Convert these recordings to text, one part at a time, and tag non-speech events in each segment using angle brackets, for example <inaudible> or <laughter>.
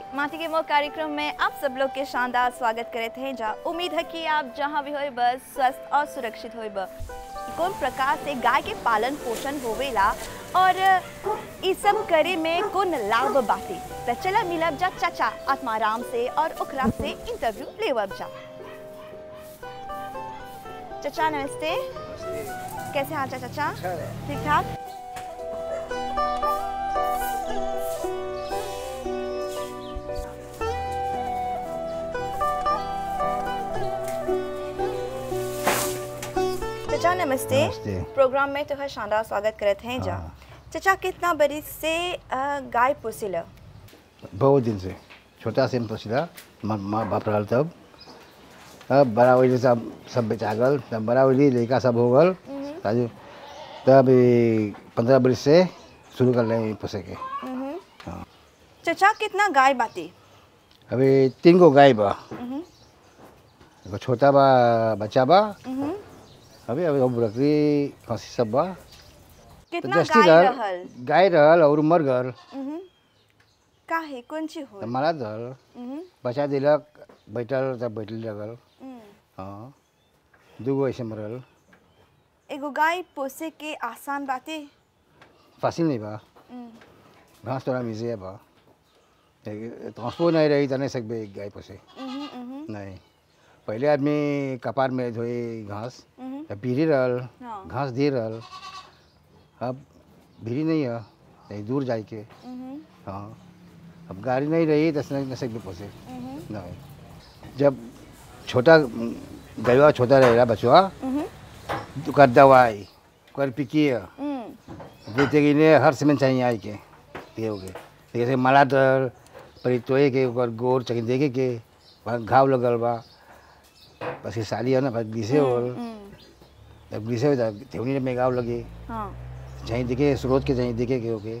नमस्ते माथी के मोह कार्यक्रम में आप सब लोग के शानदार स्वागत करे थे जहाँ उम्मीद है कि आप जहाँ भी हो बस स्वस्थ और सुरक्षित हो कौन प्रकार से गाय के पालन पोषण होवेला और इस सब करे में कौन लाभ बाटे तो चला मिलब जा चाचा आत्माराम से और उखरा से इंटरव्यू ले जा चाचा नमस्ते कैसे हाँ चाचा चाचा ठीक ठाक नमस्ते, नमस्ते। प्रोग्राम में तो हर शानदार स्वागत करते हैं जा हाँ। चचा कितना बरी से गाय पोसिल बहुत दिन से छोटा से पोसिला माँ बाप रहा तब अब बड़ा वही सब सब बेचा गल तब बड़ा वही लड़का सब हो गल हम्म। तब पंद्रह बरस से शुरू कर लें पोसे के हम्म। हाँ। चचा कितना गाय बाती अभी तीन गो गाय बा हम्म। छोटा बा बच्चा बा अभी अभी अब रखरी खांसी सब बा तो कितना गाय रहल, गाय रहल और मर गल काहे कौन ची हो मरा दल बचा दिलक बैठल तब बैठल लगल हाँ दूगो ऐसे मरल एगो गाय पोसे के आसान बाते फासिल नहीं बा घास थोड़ा मिजे बा घासपो नहीं रही जाने सकते गाय पोसे नहीं पहले आदमी कपार में धोए घास हम्म। या पीरी रहल हाँ। घास दे रहा अब भीड़ नहीं है नहीं दूर जाए के हम्म। हाँ अब गाड़ी नहीं रही तो नहीं भी पहुँचे नहीं जब छोटा गरीबा छोटा रह रहा बचुआ हम्म। तो कर दवाई कर पिकिए देते कि नहीं हर समय चाहिए आई के देोगे जैसे माला दर परितोए के ऊपर गोर चकिन देखे के वहाँ घाव लगल बा बस ये साली है ना बस गिसे और ग्रीसे थेवनी में गाँव लगे हाँ जहीं दिखे स्रोत के जहीं दिखे के ओके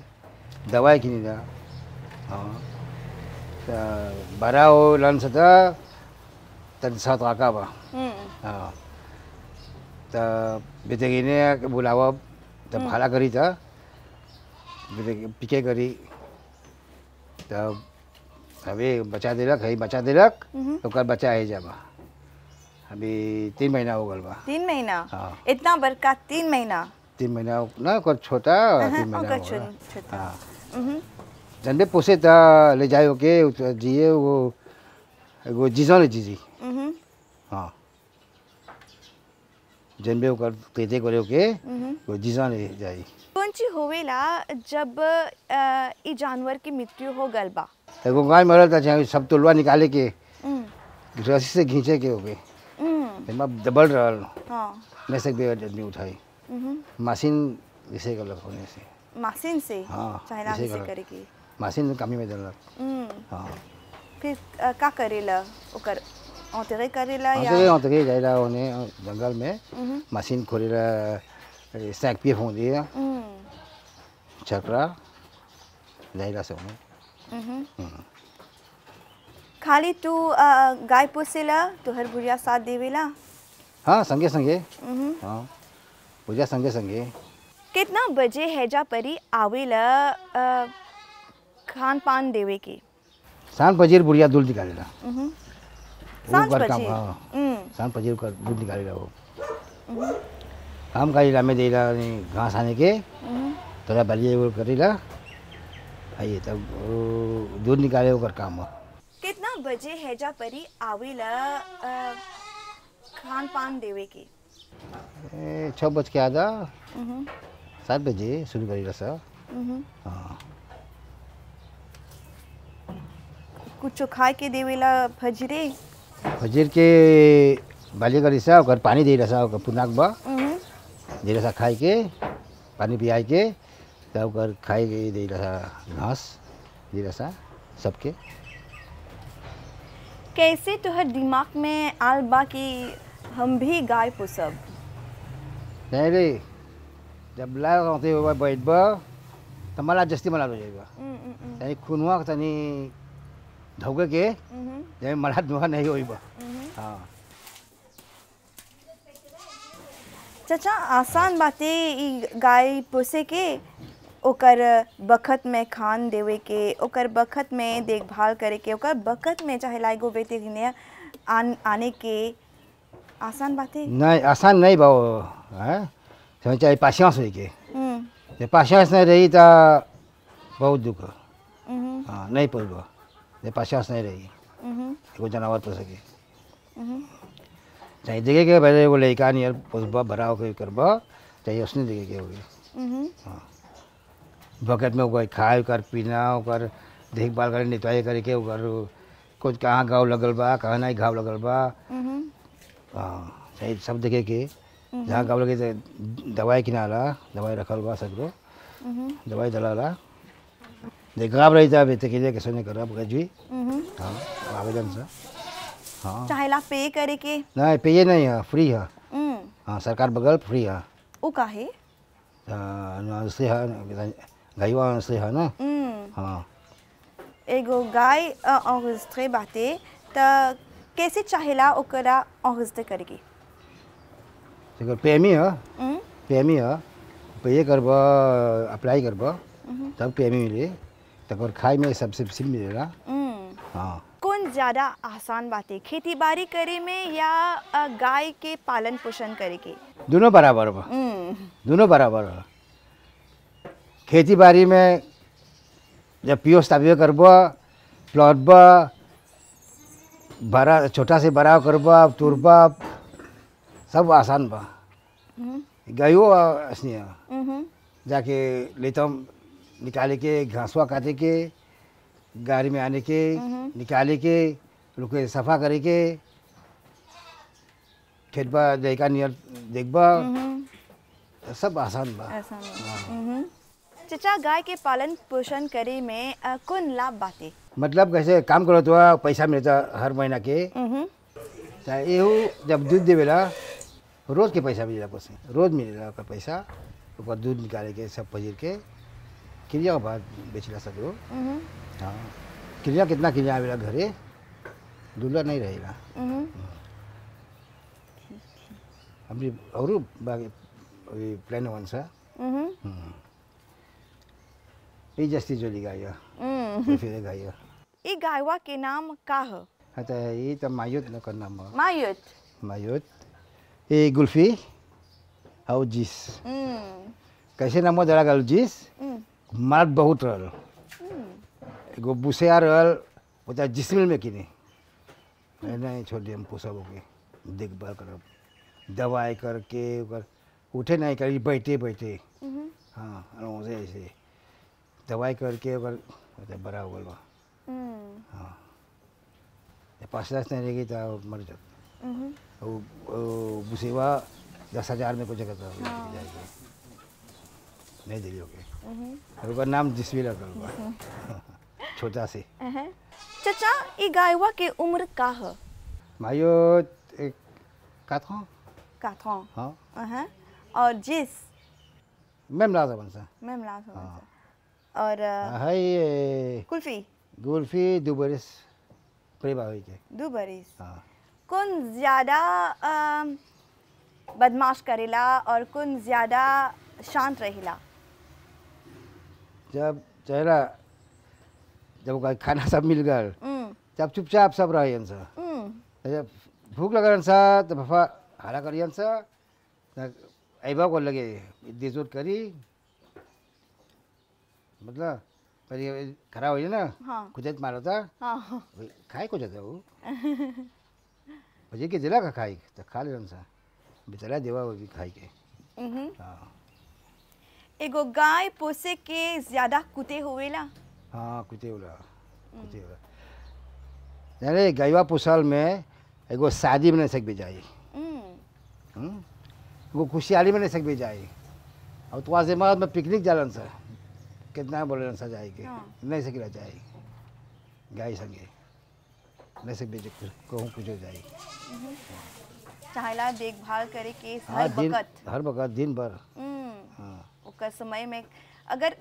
दवाई किनी था हाँ बड़ा हो लन सदा तन सात आका बा हम्म। हाँ तो बेटे ने बुलावा तब तो हम्म। भाला करी था पिके करी तब तो अभी बचा दिलक है बचा दिलक हम्म। तो कर बचा है जाबा अभी तीन महीना हो गल तीन महीना हाँ। इतना बरका तीन महीना तीन महीना ना ओकर छोटा हाँ, हाँ, तीन महीना ओकर हाँ। जन पोसे त ले जाए के जिए वो वो जीजो ने जीजी हाँ जन बे ओकर तेते करे के वो जीजो ने जाई कौन ची होवेला जब ई जानवर की मृत्यु हो गलबा तो गाय मरल त सब तुलवा निकाले के रस्सी से घींचे के हो गए એમાં ડબલ રવાનું હા મેં બે જજની ઉઠાઈ मशीन इसे गलत होने से मशीन से हाँ चाइना से करेगी मशीन कमी में डलर हम्म। हाँ फिर आ, का करेला ओकर औतरे करेला या औतरे औतरे जाइला होने जंगल में हम्म। मशीन खोलेला सैक पी फोन दिया चक्रा हम्म। जाइला से होने खाली तू गाय पोसेला तो हर भुजिया साथ देवेला हाँ संगे संगे हम्म। हाँ भुजिया संगे संगे कितना बजे है जा परी आवेला खान पान देवे के सांझ बजे बुढ़िया दूध निकालेला हम्म। सांझ बजे हम्म। सांझ बजे का दूध निकालेला वो काम कालीला में देला घास आने के थोड़ा बलिए वो करेला आइए तब दूध निकाले वो कर काम हो बजे है जा परी आवेला खान पान देवे के छ बज के आधा हम्म। सात बजे शुरू करी सर कुछ खाए के देवेला फजरे फजर के बाली करी सा और पानी दे रहा ओकर पुनाक बा हम्म। दे रहा खाए के पानी पिया के तब कर खाए के दे रहा घास दे रहा सबके कैसे तुहर तो दिमाग में आल बा कि हम भी गाय पोसब नहीं रे जब लाल होते हुए बैठ बा तो मला जस्ती मला हो जाएगा हम्म, हम्म, हम्म। तनी खुनवा तनी धोगे के जब मला दुआ नहीं होई बा हाँ चाचा आसान बातें गाय पोसे के ओकर बखत में खान देवे के ओकर बखत में देखभाल करे के ओकर बखत में चाहे लाइगो बेटे नया आन आने के आसान बात है नहीं आसान नहीं बाबू है समझ चाहे पाशियास हो के हम्म। ये पाशियास नहीं रही तो बहुत दुख हम्म। हाँ नहीं पड़ गया ये पाशियास नहीं रही हम्म। वो जानवर तो सके चाहे देखे के पहले वो लड़का नहीं यार भराव के करवा चाहे उसने देखे के होगी हाँ भगत में ओकर खाए कर पीना कर देखभाल कर नितवाई करे के ओकर कुछ कहाँ घाव लगल बा कहाँ नहीं घाव लगल बा हम्म। हाँ सही सब देखे के जहाँ घाव लगे दवाई किनारा दवाई रखल बा सबको हम्म। दवाई देख घाव रही था अभी तक लिए कैसे नहीं कर रहा भगत जी हम्म। हाँ आवेदन सा हाँ चाहे ला पे करे के नहीं पे ये नहीं है फ्री है हाँ सरकार बगल फ्री है वो कहे है हाँ, अनुदान से हाँ गाय गायवान से है ना हम्म। हाँ एगो गाय औरस्त्रे बाते तो कैसे चाहेला ओकरा औरस्त करगी देखो पेमी है पेमी है पे करब अप्लाई करब तब पेमी मिले तक खाए में सबसे सिम मिलेगा हाँ कौन ज़्यादा आसान बात है खेती बाड़ी करे में या गाय के पालन पोषण करे के दोनों बराबर बा दोनों बराबर है खेती बाड़ी में जब पीओ स्थापित करब प्लॉटब बड़ा छोटा से बड़ा करब तुरब सब आसान बा हम्म। गयो असनिया हम्म। जाके हम निकाले के घासवा काटे के गाड़ी में आने के हम्म। निकाले के रुके सफा करे के खेत बा देखा नियर देखबा सब आसान बा आसान बा हाँ। चचा गाय के पालन पोषण करे में कौन लाभ बाटे मतलब कैसे काम करो तो पैसा मिलता हर महीना के यू जब दूध देवेला रोज के पैसा मिलेगा कुछ रोज मिलेगा ओकर पैसा ओकर दूध निकाले के सब पजीर के क्रिया के बाद बेच सब सको हाँ क्रिया कितना क्रिया आवेला घरे दूल्हा नहीं रहेगा हमारी और प्लान वन सा जस्ती जोली गाय हम्म। फिरे गाय ई गायवा के नाम का ह हता ई त मायूत न कर नाम मायूत मायूत ए गुल्फी हाउ जीस हम्म। कैसे नाम जरा गल जीस हम्म। मार्ट बहुत रहल एगो बुसेया रहल ओता तो जिस्मिल में कि नहीं छोड़ दिया हम पोसब ओके देखभाल कर दवाई करके उठे नहीं करी बैठे बैठे हाँ ऐसे दवाई करके अगर बड़ा हो गया हाँ पासदास नहीं रहेगी तो मर जाते हम्म। वो बुसेवा दस हज़ार में कुछ करता हाँ। जाएगी नहीं दिल्ली के हम्म। उनका नाम जसवीरा करूँगा हम्म। छोटा से चचा ये गायवा के उम्र का है मायो एक काथों काथों हाँ और जिस मैम लाजा बंसा मैं लाजा बंसा और हाय हाँ, कुल्फी कुल्फी के हाँ। कौन ज्यादा बदमाश करेला और कौन ज्यादा शांत रहेला जब चेहरा जब खाना सब मिल गल हम्म। तब चुपचाप सब रहे हम्म। तो जब भूख लगन सा तो हरा करियन सा को लगे दिजोट करी मतलब पर ये खराब हो जाए ना हाँ। हां. कुदत था हाँ। खाए कुदत आहे वो म्हणजे के जिला का खाई तो खा ले सा बिचारा देवा वो भी खाई के हाँ एगो गाय पोसे के ज्यादा कुते होवेला हाँ कुते होला कुते होला नरे गायवा पोसल में एगो शादी में सक भी जाई मम्, हम्म? एगो खुशहाली में सक भी जाई और तो आज मत में पिकनिक जालन सर कितना बोले नशा जाएगी हाँ। नहीं से गिरा जाएगी गाय संगे नहीं से बीज कहूँ कुछ हो जाएगी हम्म। चाहला देखभाल करे केस हाँ, हर वक्त हर वक्त दिन भर हम्म। हाँ ओकर समय में अगर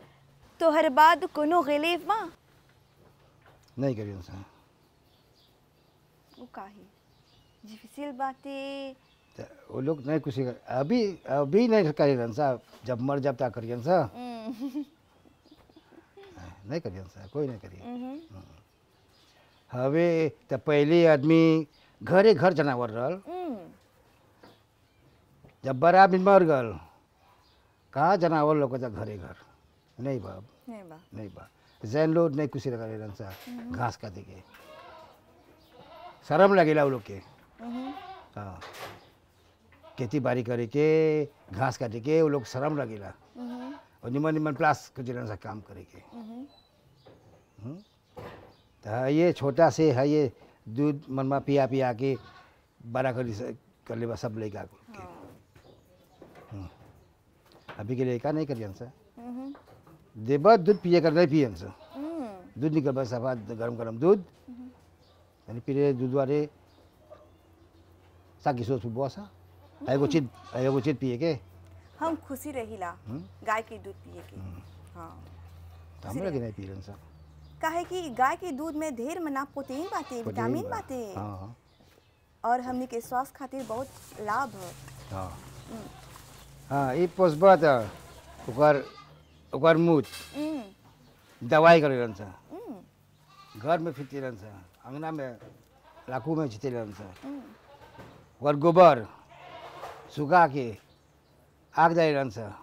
तो हर बाद कोनो गलीफ माँ नहीं करी उनसे वो काहे डिफिसिल बातें वो लोग नहीं कुछ अभी अभी नहीं करी उनसे जब मर जब तक करी उनसे हम्म। <laughs> नहीं करिए સર કોઈ નહીં કરીએ હવે તો पहले आदमी घरे घर जनावर रहल हम्म। जब बड़ा आदमी गल कहाँ जनावर लोग घरे घर नहीं बाब नहीं बाब जैन लोग नहीं कुछ लगा सर घास का देखे शर्म लगेला वो लोग के हम्म। हाँ खेती बाड़ी करे के घास काटे के वो लोग शर्म लगेला हम्म। और निमन निमन प्लास के कचरा से काम करेंगे तो ये छोटा से है ये दूध मन में पिया पिया के बड़ा कर कर लेगा सब लेगा हाँ। अभी के लिए का नहीं करिए हमसे देबा दूध पिए कर नहीं पिए हमसे दूध निकल बस सफा गरम गरम दूध यानी पीले दूध वाले साकी सोच बॉस है चीज है चीज पिए के हम खुशी रही ला हम्म? गाय के दूध पिए के हम्म। हाँ तो लगे नहीं पी रहे सर कि गाय के दूध में ढेर मना प्रोटीन बातें विटामिन बातें हाँ, हाँ। और हमने के स्वास्थ्य खातिर बहुत लाभ है हाँ ये पोसबा तो उकर उकर मूत दवाई करे रहन सा हम्म। घर में फिरते रहन सा अंगना में लाखों में जीते रहन सा और गोबर सुखा के आग जाएगा सर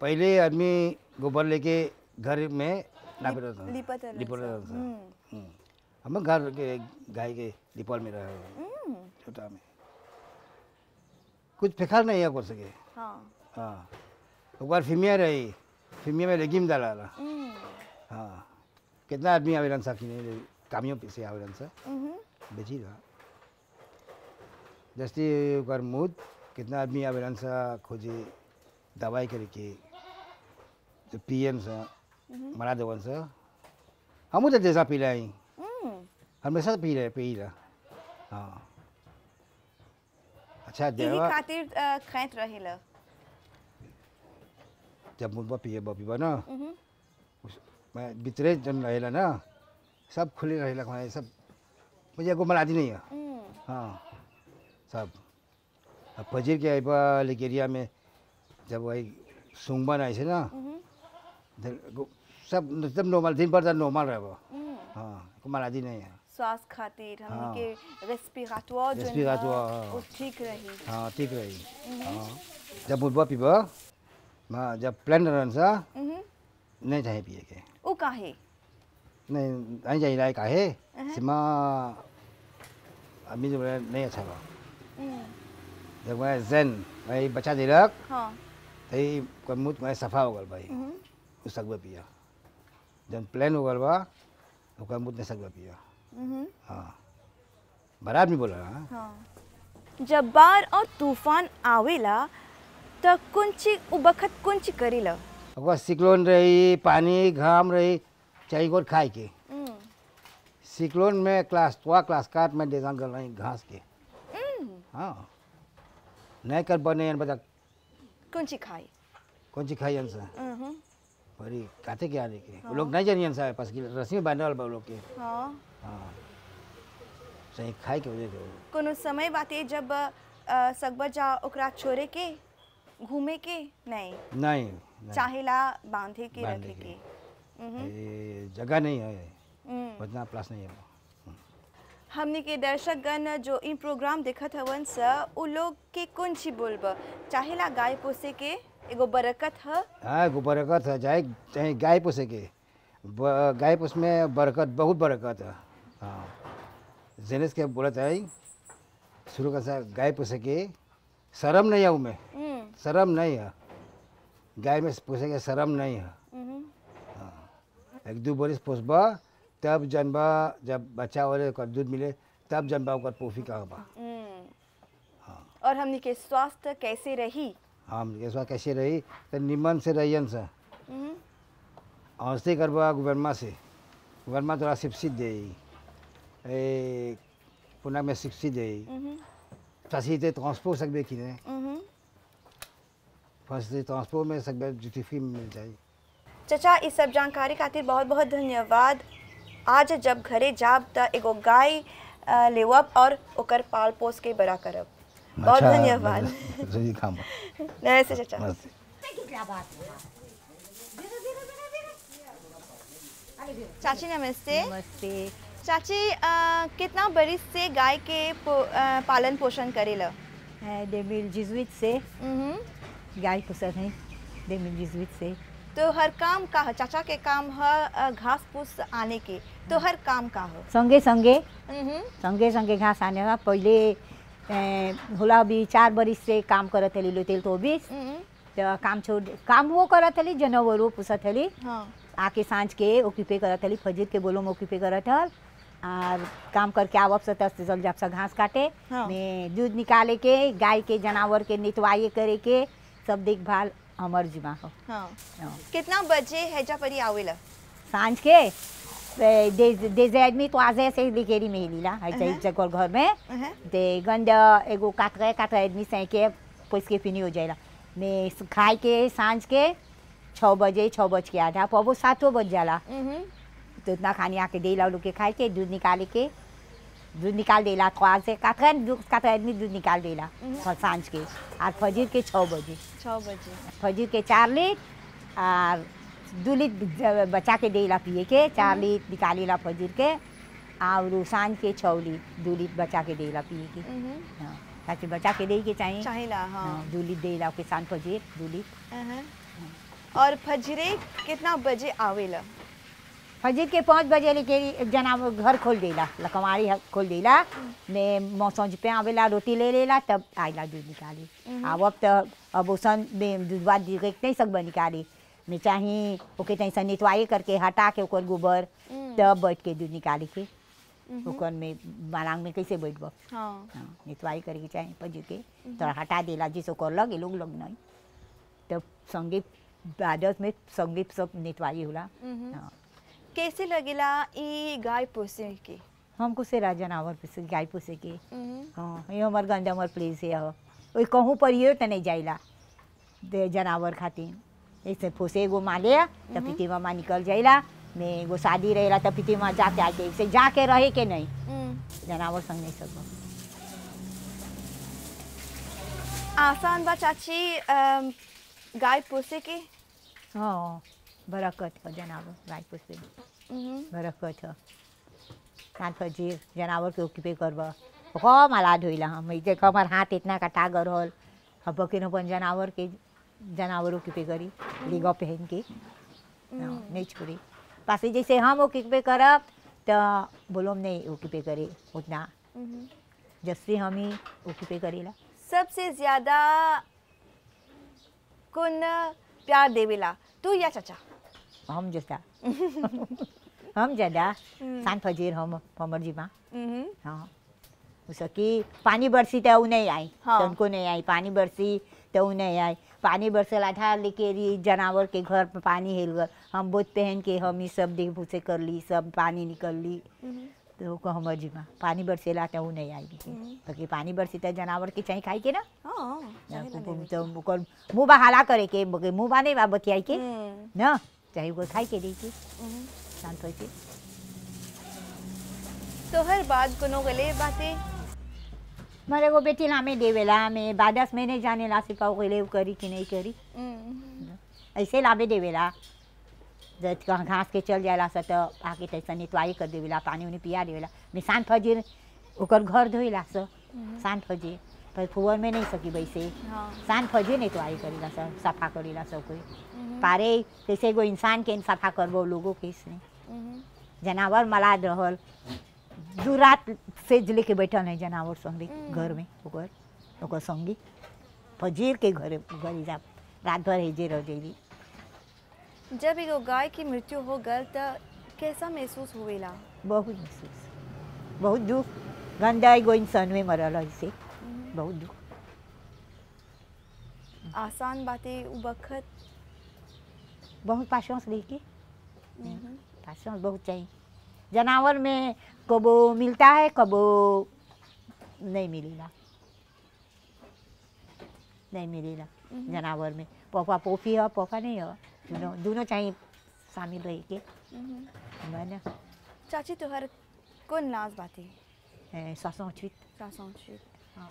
पहले आदमी गोबर लेके घर में नापे लिपल हम्म। हम्म। हम घर के गाय के लिपल में रहे हम्म। छोटा में कुछ फेंका नहीं है कर सके हाँ।, हाँ एक बार फिमिया रही फिमिया में लेगिम डाला हाँ कितना आदमी आवेदन सा किने कामियों से आवेदन सा बेची रहा जस्ती कर मूद कितना आदमी अब सा खोजे दवाई करके जो पियन सा हम्म। मरा देवन सा हम तो जैसा पी रहे हमेशा हम्म। पी रहे पी रहा हाँ अच्छा देवा खातिर खात रहेला जब मुनबा पिए बा पीबा ना हम्म। मैं बितरे जन रहेला ना सब खुले रहेला सब मुझे एगो मरादी नहीं है हाँ सब अब फजीर के आइबा एरिया में जब वही सुंगबन आई से ना हम्म। सब एकदम नॉर्मल दिन भर नॉर्मल रहे वो हम्म। हाँ मरादी नहीं है श्वास खातिर हाँ, रेस्पिरेटोर रेस्पिरेटोर हाँ। ठीक रही हाँ ठीक रही हम्म। हाँ जब बुलबा पीबा जब प्लान रन सा नहीं चाहिए पिए के वो काहे नहीं नहीं चाहिए लाए काहे सिमा अभी जो नहीं अच्छा बा जब मैं ज़ेन भाई बच्चा दिलक हाँ। तई कोई मुंह में सफा हो गल भाई उस सगवे पिया जब प्लेन हो गल बा ओकर मुंह में सगवे पिया हाँ बड़ा आदमी बोला हाँ। जब बार और तूफान आवेला तो कुंची उबखत कुंची करीला ओकर सिक्लोन रही पानी घाम रही चाहिए और खाई के सिक्लोन में क्लास तो क्लास काट में डिजाइन कर रही घास के हाँ नहीं कर बने यान बता कौन सी खाई कौन सी खाई सा परी कहते क्या देखे हाँ। लोग नहीं जानी यान सा पास की रस्मी बांधने वाले लोग के हाँ हाँ सही खाई क्यों देखे से कोनो समय बात है जब सकबर जा उकरा छोरे के घूमे के नहीं नहीं, नहीं। चाहेला बांधे के रखे के जगह नहीं है उतना प्लस नहीं है हमने के दर्शक गण जो इन प्रोग्राम देखत हवन स उ लोग के कौन सी बोलब चाहेला गाय पोसे के एगो बरकत है हाँ एगो बरकत है चाहे चाहे गाय पोसे के गाय पोस में बरकत बहुत बरकत है हाँ जेनेस के बोलत है शुरू का सा गाय पोसे के शर्म नहीं है उमें हम्म। शर्म नहीं है गाय में पोसे के शर्म नहीं है हम्म। एक दो बरिस पोसबा तब जनबा जब बच्चा हो रहे दूध मिले तब जनबा कर पोफी का बा हम्म। हाँ। और हमने के स्वास्थ्य कैसे रही हाँ, हम के स्वास्थ्य कैसे रही तो निमन से रहियन से औसती करबा गुबरमा से गुबरमा थोड़ा शिक्षित दे ए पुना में शिक्षित दे हम्म। फंसी थे ट्रांसपोर सकबे कि ने हम्म। फंसी तो ट्रांसपोर में सकबे जुटी मिल जाए चचा इस सब जानकारी खातिर बहुत बहुत धन्यवाद आज जब घरे जाब त एगो गाय लेवब और ओकर पाल पोस के बड़ा करब बहुत अच्छा, धन्यवाद <laughs> नमस्ते चाचा चाची नमस्ते नमस्ते चाची आ, कितना बरिस से गाय के पो, आ, पालन पोषण करेल डेमिल जिजुइत से हम्म। गाय पोषण है डेमिल जिजुइत से तो हर काम का है चाचा के काम है घास फूस आने के तो हर काम का हो संगे संगे हम्म हम्म। संगे संगे घास आने का पहले होला भी चार बरिस से काम करत लो तेल तो भी तो काम छोड़ काम वो करत ली जनवर वो पूछत हली हाँ। आके सांझ के ओक्यूपे करत ली फजीर के बोलो में ओक्यूपे करत हल और काम करके आव से तस्त जल जब सा घास काटे हाँ। दूध निकाले के गाय के जानवर के नितवाई करे के सब देखभाल અમરજી માં હા કેટલા બજે હેજા પરી આવેલા સાંજ दे देजैद में तो आजे से दिखेरी में लीला हर जगह घर में दे गंद एगो कातरे कातरे आदमी से के पैस के फिनी हो जाएगा मैं खाए के सांझ के 6 बजे 6 बज के आधा पबो 7 बज जाला तो इतना खानी आके दे लाउ के खाए के दूध निकाल के दूध निकाल देला तो आज कातरे कातरे आदमी दूध निकाल देला सांझ के आज फजीर के 6 बजे छः बजे फजू के चार लीट और दू हम्म। लीट बचा के देला पिए के चार लीट निकाली ला फजूर के और सांझ के छः लीट दू लीट बचा के देला पिए के ताकि बचा के दे के चाहिए हाँ। हाँ, दू लीट देला के सांझ फजूर दू लीट हाँ। और फजरे कितना बजे आवेला फजीर के पाँच बजे लेके एक जना घर खोल देला लकमारी खोल देला ने मौसम पे आवेला रोटी ले लेला तब आइला दूध निकाली हम्म। अब अब तो अब उसन में दूधवा नहीं सकब निकाली में चाहे ओके तैसा नितवाई करके हटा के ओकर गोबर हम्म। तब बैठ के दूध निकाली के हम्म। ओकर में मालांग में कैसे बैठब हाँ। हाँ, नितवाई करके चाहे फजीर के थोड़ा तो हटा देला जिस ओकर लगे लोग लग नहीं तब संगीत बादस में संगीत सब नितवाई होला हाँ कैसे लगेला ई गाय पोसे के हम कुछ राजा नावर पोसे गाय पोसे के हम्म। हाँ ये हमार गंजामर प्लेस है वो हाँ। कहूँ पर ये तो नहीं जाइला जनावर खातिर ऐसे पोसे एगो माले ले तो पितीमा माँ निकल जाइला मैं एगो शादी रहेला तो पितीमा जाके आके ऐसे जाके रहे के नहीं हम्म। जानवर संग नहीं सको आसान बा चाची गाय पोसे के हाँ बरकत का जनावर गाय पोसे बरखो छो पर फजीर जनावर के ओकी पे करबा खो मला धोइला हम इते हमर हाथ इतना कटा गर होल हम बकिन अपन जनावर के जानवर की पे करी लीगा पहन के नहीं छोड़ी पास जैसे हम ओकी पे करब तो बोलो हम नहीं ओकी पे करे उतना जैसे हम ही ओकी पे करेला सबसे ज्यादा कौन प्यार देवेला तू या चाचा हम जैसा हम जदा सान फजीर हम हमर जी हां हम्म। हाँ उसकी पानी बरसी तो नहीं आई हाँ। तो नहीं आई पानी बरसी तो नहीं आई पानी बरसेला था लेके जानवर के घर पर पानी हिल गए हम बोझ पहन के हम ही सब देख भूसे कर ली सब पानी निकल ली हम्म। तो को हमर जी पानी बरसेला तो नहीं आई क्योंकि हम्म। तो पानी बरसी तो जानवर के चाय खाई के ना मुँह बा हला करे के मुँह बा बतियाई के ना चाहे वो खाई के के शांत व्हायची सोहर बाद कोनो गले बाते મારે કો બેટી નામે में અમે બાદસ મેને જાને લાસી પાઉ ગલે કરી કે નહીં કરી ऐसे लाभे देवेला जब घास के चल जाएला सत आके तैसा तो तो नितवाई कर देवेला पानी उनी पिया देवेला निशान फजीर ओकर घर धोइला स हम्म। शांत फजे पर फुवर में नहीं सकी बैसे हाँ। शान फजे नितवाई करेला सर सफा करेला सब कोई हम्म। पारे जैसे एगो इंसान के सफा करबो लोगों के इसने जनावर मलाद रहल दू रात सेज लेके बैठल है जनावर संगे हम्म। घर में संगी ओकर फजीर के घर घर जा रात भर हेजे रह जेबी जब एगो गाय की मृत्यु हो गल तो कैसा महसूस हुएला बहुत महसूस बहुत दुख गंदा एगो इंसान में मरल से हम्म। बहुत दुख आसान बातें वक्त बहुत पाशंस लेके का बहुत चाहिए जनावर में कबो मिलता है कबो नहीं मिलेगा नहीं मिलेगा हम्म। जनावर में पोफा पोफी हो पोफा नहीं है दोनों दोनों चाहिए शामिल रह के हम्म। ना चाची तुहर कौन नाज बाती है सासौचित हाँ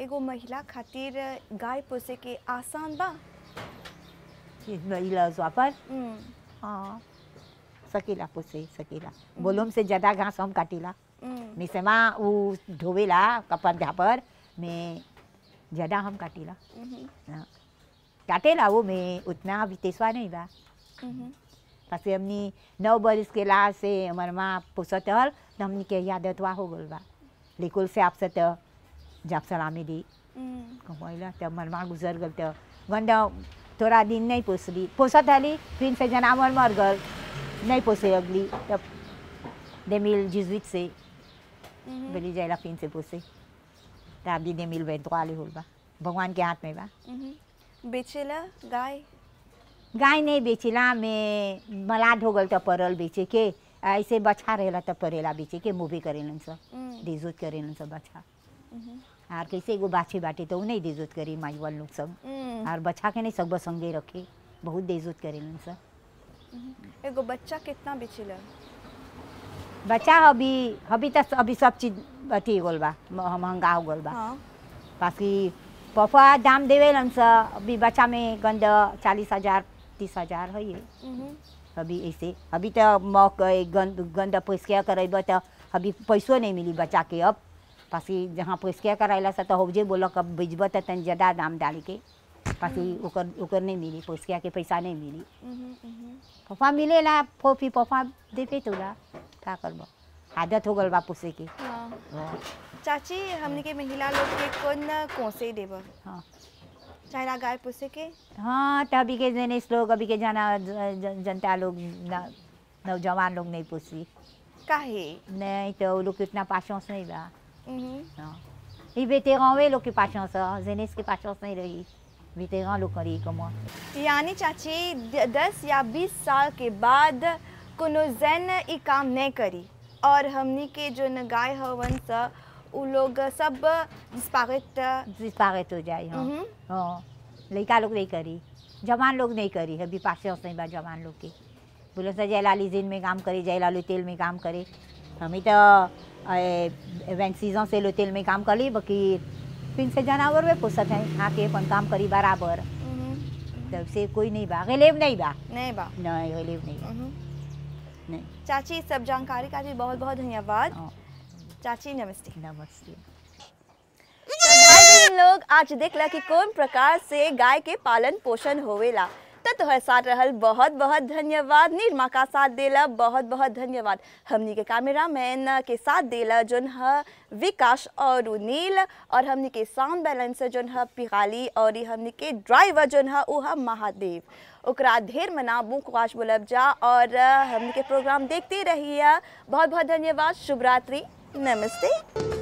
एगो महिला खातिर गाय पोसे के आसान बा महिला स्वापर हम्म। हाँ सकीला पुसे सकीला हम्म। बोलोम से ज़्यादा घास हम काटीला हम्म। माँ वो धोवेला कपर झापर में ज़्यादा हम काटीला हम्म। हाँ। काटेला वो में उतना तेसवा नहीं बा पासे हमनी नौ बरिस के ला से हमार माँ पोसत हल तो हमनी के यादतवा हो गल बा लेकुल से आपसे तो जब सलामी दी कमैला तो हमार माँ गुजर गल तो गंदा थोड़ा दिन नहीं पोसली पोसत हली फिर से जनावर मर गल Naiposeagli, yep. 2018 c'est. Mm-hmm. Mm-hmm. Mm -hmm. Beli jai la fin se pose. Ta abdi 2023 le hol ba. भगवान के हाथ में बा बेचेला गाय गाय नहीं बेचेला मैं मलाड हो गल तो परल बेचे के ऐसे बछा रहेला तो परेला बेचे के मूवी करेलन सब डिजूत करेलन सब बछा आर कैसे एगो बाछी बाटी तो नहीं डिजूत करी माईवल लोग सब आर बछा के नहीं सब संगे रखे बहुत डिजूत करेलन सब एगो बच्चा कितना बिचिल बच्चा अभी अभी तक अभी सब चीज अथी गोल बा महंगा हो गोल बा हाँ। बाकी पपा दाम देवे लन सा अभी बच्चा में गंद चालीस हजार तीस हजार है अभी ऐसे अभी तो मौक गंद गंद के करेब अभी पैसो नहीं मिली बच्चा के अब पासी जहाँ के कराइला सा तो हो जे बोल अब बेचब तो तन ज़्यादा दाम डाल के पासी ओकर ओकर नहीं मिली पोसकिया के पैसा नहीं मिली पप्पा हम्म, हम्म, हम्म। मिले ला फोफी पप्पा देवे तोला का करबो आदत हो गल बापू से के हाँ। चाची हमने के महिला लोग के कौन कौन से देव हाँ चाहे ना गाय पोसे के हाँ तभी के जने इस लोग अभी के जाना जनता लोग नौजवान लोग नहीं पोसी काहे नहीं तो वो लोग कितना पाशंस नहीं बा हम्म हाँ ये बेटे गाँव लोग के पाशंस जने के पाशंस नहीं रही vétérans locaux comme moi. यानी चाची दस या बीस साल के बाद कोनो जैन ये काम नहीं करी और हमने के जो न गाय हवन स उ लोग सब डिस्पारेट डिस्पारेट हो जाए हाँ हाँ लड़का लोग नहीं करी जवान लोग नहीं करी है पास नहीं बा जवान लोग के बोलो सर जयलाली जिन में काम करे जयलाली तेल में काम करे हमें तो वैन से लो तेल में काम कर ली बाकी શોપિંગ से जानवर वे पोसत है આ કે પણ કામ કરી બરાબર तब से कोई नहीं बा गलेब नहीं बा नहीं बा नहीं गलेब नहीं नहीं।, चाची सब जानकारी का जी बहुत बहुत धन्यवाद चाची नमस्ते नमस्ते तो भाई लोग आज देखला कि कौन प्रकार से गाय के पालन पोषण होवेला त तो साथ रहल बहुत बहुत धन्यवाद निर्मा का साथ देला बहुत बहुत धन्यवाद हमनी के कैमरा मैन के साथ देला जोन है विकास और नील और हमनी के साउंड बैलेंसर जोन है पिगाली और हमनी के ड्राइवर जोन है वह महादेव ओकरा ढेर मना खुआश बुलब जा और हमनी के प्रोग्राम देखते रहिए बहुत बहुत धन्यवाद शुभरात्रि नमस्ते